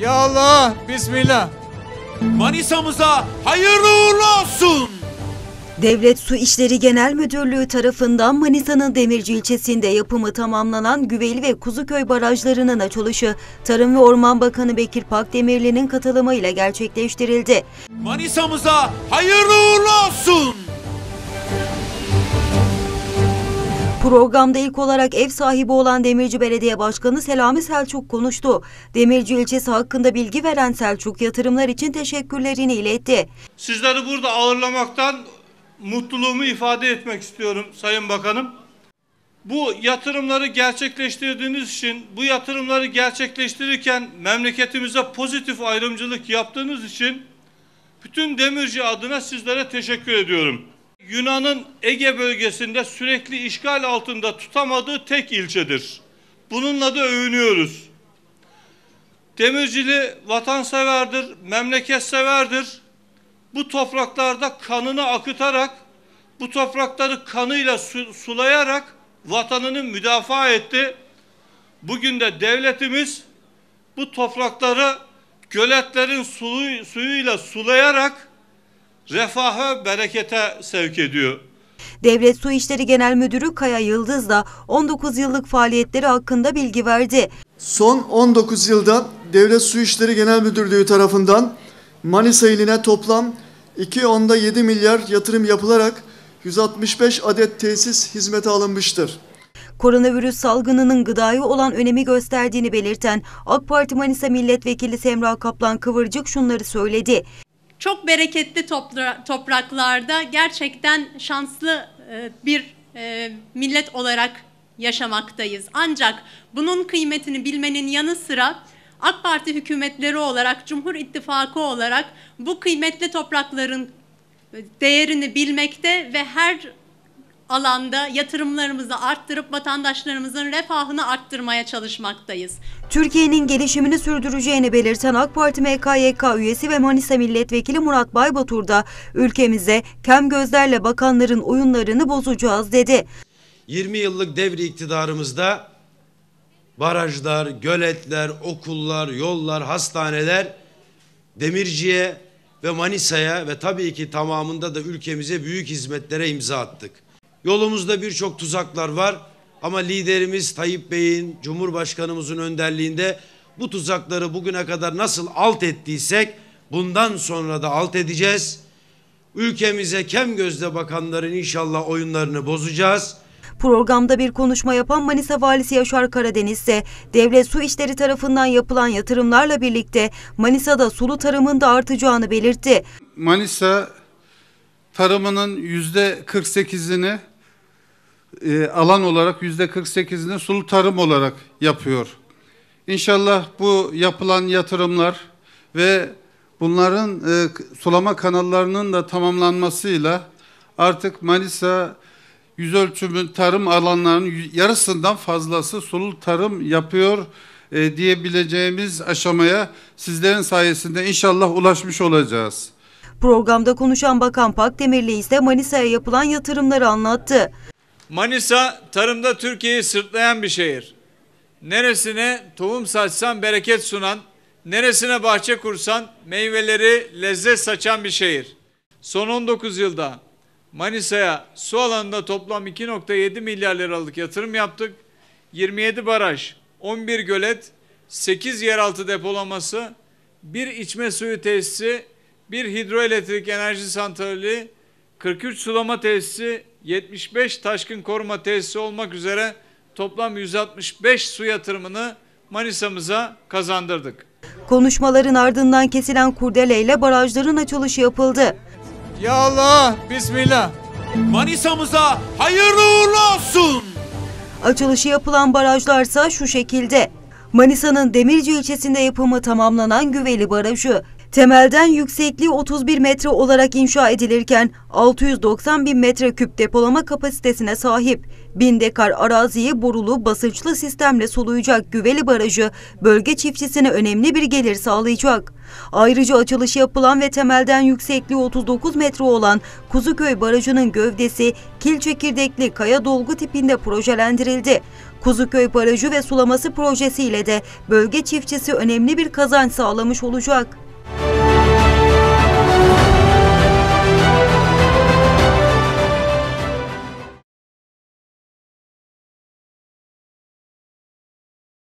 Ya Allah, Bismillah. Manisa'mıza hayırlı uğurlu olsun. Devlet Su İşleri Genel Müdürlüğü tarafından Manisa'nın Demirci ilçesinde yapımı tamamlanan Güveli ve Kuzuköy barajlarının açılışı Tarım ve Orman Bakanı Bekir Pakdemirli'nin katılımıyla gerçekleştirildi. Manisa'mıza hayırlı uğurlu olsun. Programda ilk olarak ev sahibi olan Demirci Belediye Başkanı Selami Selçuk konuştu. Demirci ilçesi hakkında bilgi veren Selçuk yatırımlar için teşekkürlerini iletti. Sizleri burada ağırlamaktan mutluluğumu ifade etmek istiyorum Sayın Bakanım. Bu yatırımları gerçekleştirdiğiniz için, bu yatırımları gerçekleştirirken memleketimize pozitif ayrımcılık yaptığınız için bütün Demirci adına sizlere teşekkür ediyorum. Yunan'ın Ege bölgesinde sürekli işgal altında tutamadığı tek ilçedir. Bununla da övünüyoruz. Demircili vatanseverdir, memleketseverdir. Bu topraklarda kanını akıtarak, bu toprakları kanıyla su sulayarak vatanını müdafaa etti. Bugün de devletimiz bu toprakları göletlerin suyu, suyuyla sulayarak refaha, berekete sevk ediyor. Devlet Su İşleri Genel Müdürü Kaya Yıldız da 19 yıllık faaliyetleri hakkında bilgi verdi. Son 19 yılda Devlet Su İşleri Genel Müdürlüğü tarafından Manisa iline toplam 2.7 milyar yatırım yapılarak 165 adet tesis hizmete alınmıştır. Koronavirüs salgınının gıdaya olan önemi gösterdiğini belirten AK Parti Manisa Milletvekili Semra Kaplan Kıvırcık şunları söyledi. Çok bereketli topra topraklarda gerçekten şanslı e, bir e, millet olarak yaşamaktayız. Ancak bunun kıymetini bilmenin yanı sıra AK Parti hükümetleri olarak, Cumhur İttifakı olarak bu kıymetli toprakların değerini bilmekte ve her alanda yatırımlarımızı arttırıp vatandaşlarımızın refahını arttırmaya çalışmaktayız. Türkiye'nin gelişimini sürdüreceğini belirten AK Parti MKYK üyesi ve Manisa Milletvekili Murat Baybatur da ülkemize kem gözlerle bakanların oyunlarını bozacağız dedi. 20 yıllık devri iktidarımızda barajlar, göletler, okullar, yollar, hastaneler Demirci'ye ve Manisa'ya ve tabii ki tamamında da ülkemize büyük hizmetlere imza attık. Yolumuzda birçok tuzaklar var ama liderimiz Tayyip Bey'in, Cumhurbaşkanımızın önderliğinde bu tuzakları bugüne kadar nasıl alt ettiysek bundan sonra da alt edeceğiz. Ülkemize kem gözle bakanların inşallah oyunlarını bozacağız. Programda bir konuşma yapan Manisa Valisi Yaşar Karadeniz ise devlet su işleri tarafından yapılan yatırımlarla birlikte Manisa'da sulu tarımın da artacağını belirtti. Manisa tarımının yüzde 48'ini e, alan olarak yüzde 48'ini sulu tarım olarak yapıyor. İnşallah bu yapılan yatırımlar ve bunların e, sulama kanallarının da tamamlanmasıyla artık Manisa yüz ölçümü tarım alanlarının yarısından fazlası sulu tarım yapıyor e, diyebileceğimiz aşamaya sizlerin sayesinde inşallah ulaşmış olacağız. Programda konuşan Bakan Pakdemirli ise Manisa'ya yapılan yatırımları anlattı. Manisa tarımda Türkiye'yi sırtlayan bir şehir. Neresine tohum saçsan bereket sunan, neresine bahçe kursan meyveleri lezzet saçan bir şehir. Son 19 yılda Manisa'ya su alanında toplam 2.7 milyar liralık yatırım yaptık. 27 baraj, 11 gölet, 8 yeraltı depolaması, bir içme suyu tesisi, bir hidroelektrik enerji santrali, 43 sulama tesisi, 75 taşkın koruma tesisi olmak üzere toplam 165 su yatırımını Manisa'mıza kazandırdık. Konuşmaların ardından kesilen kurdeleyle barajların açılışı yapıldı. Ya Allah, Bismillah. Manisa'mıza hayırlı uğurlu olsun. Açılışı yapılan barajlarsa şu şekilde. Manisa'nın Demirci ilçesinde yapımı tamamlanan Güveli Barajı Temelden yüksekliği 31 metre olarak inşa edilirken 690 bin metreküp depolama kapasitesine sahip. Bin dekar araziyi borulu basınçlı sistemle soluyacak Güveli Barajı bölge çiftçisine önemli bir gelir sağlayacak. Ayrıca açılışı yapılan ve temelden yüksekliği 39 metre olan Kuzuköy Barajı'nın gövdesi kil çekirdekli kaya dolgu tipinde projelendirildi. Kuzuköy Barajı ve sulaması projesiyle de bölge çiftçisi önemli bir kazanç sağlamış olacak.